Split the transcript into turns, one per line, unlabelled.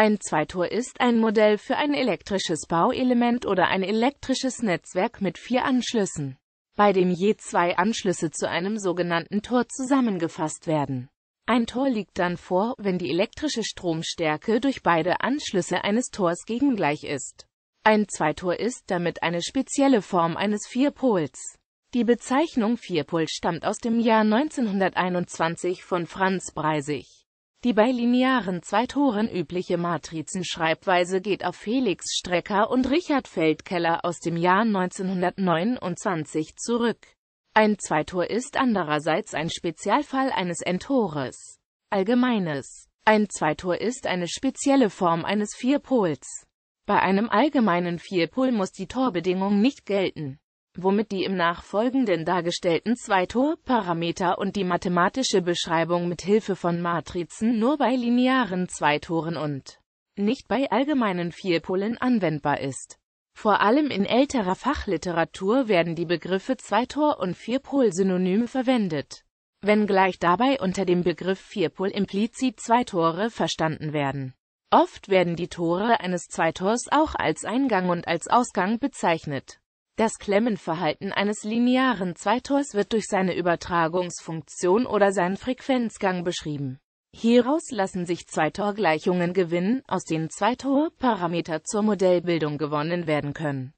Ein Zweitor ist ein Modell für ein elektrisches Bauelement oder ein elektrisches Netzwerk mit vier Anschlüssen, bei dem je zwei Anschlüsse zu einem sogenannten Tor zusammengefasst werden. Ein Tor liegt dann vor, wenn die elektrische Stromstärke durch beide Anschlüsse eines Tors gegengleich ist. Ein Zweitor ist damit eine spezielle Form eines Vierpols. Die Bezeichnung Vierpol stammt aus dem Jahr 1921 von Franz Breisig. Die bei linearen Zweitoren übliche Matrizenschreibweise geht auf Felix Strecker und Richard Feldkeller aus dem Jahr 1929 zurück. Ein Zweitor ist andererseits ein Spezialfall eines Endtores. Allgemeines Ein Zweitor ist eine spezielle Form eines Vierpols. Bei einem allgemeinen Vierpol muss die Torbedingung nicht gelten womit die im Nachfolgenden dargestellten zwei Torparameter und die mathematische Beschreibung mit Hilfe von Matrizen nur bei linearen Zweitoren und nicht bei allgemeinen Vierpolen anwendbar ist. Vor allem in älterer Fachliteratur werden die Begriffe Zweitor und Vierpol synonym verwendet, wenngleich dabei unter dem Begriff Vierpol implizit zwei Tore verstanden werden. Oft werden die Tore eines Zweitors auch als Eingang und als Ausgang bezeichnet. Das Klemmenverhalten eines linearen Zweitors wird durch seine Übertragungsfunktion oder seinen Frequenzgang beschrieben. Hieraus lassen sich Zweitorgleichungen gewinnen, aus denen Zweitor-Parameter zur Modellbildung gewonnen werden können